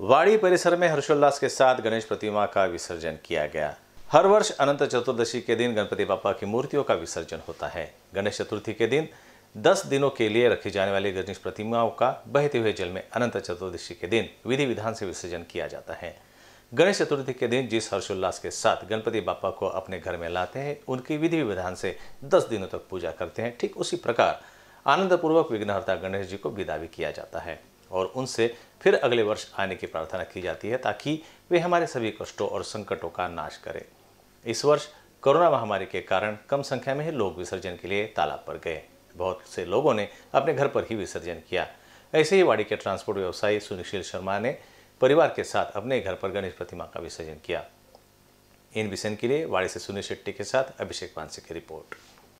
वाड़ी परिसर में हर्षोल्लास के साथ गणेश प्रतिमा का विसर्जन किया गया हर वर्ष अनंत चतुर्दशी के दिन गणपति बापा की मूर्तियों का विसर्जन होता है गणेश चतुर्थी के दिन दस दिनों के लिए रखी जाने वाली गणेश प्रतिमाओं का बहते हुए जल में अनंत चतुर्दशी के दिन विधि विधान से विसर्जन किया जाता है गणेश चतुर्थी के दिन जिस हर्षोल्लास के साथ गणपति बापा को अपने घर में लाते हैं उनकी विधि विधान से दस दिनों तक पूजा करते हैं ठीक उसी प्रकार आनंदपूर्वक विघ्नहर्ता गणेश जी को विदा भी किया जाता है और उनसे फिर अगले वर्ष आने की प्रार्थना की जाती है ताकि वे हमारे सभी कष्टों और संकटों का नाश करें इस वर्ष कोरोना महामारी के कारण कम संख्या में ही लोग विसर्जन के लिए तालाब पर गए बहुत से लोगों ने अपने घर पर ही विसर्जन किया ऐसे ही वाड़ी के ट्रांसपोर्ट व्यवसायी सुनिशील शर्मा ने परिवार के साथ अपने घर पर गणेश प्रतिमा का विसर्जन किया इन विषय के लिए वाड़ी से सुनील शेट्टी के साथ अभिषेक पांसे की रिपोर्ट